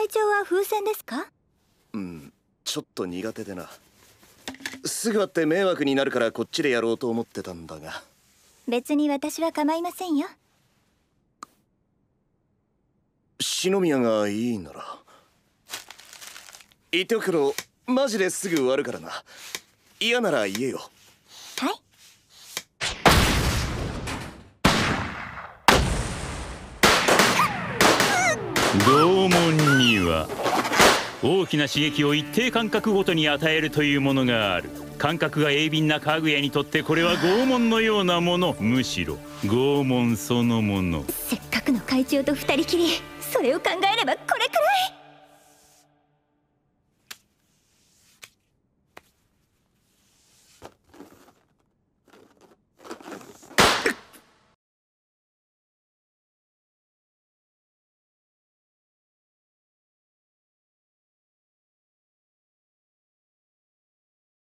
隊長は風船ですかうんちょっと苦手でなすぐ会って迷惑になるからこっちでやろうと思ってたんだが別に私は構いませんよ篠宮がいいなら言っておくけどマジですぐ終わるからな嫌なら言えよ拷問には大きな刺激を一定間隔ごとに与えるというものがある感覚が鋭敏な家具屋にとってこれは拷問のようなものむしろ拷問そのものせっかくの会長と二人きりそれを考えればこれ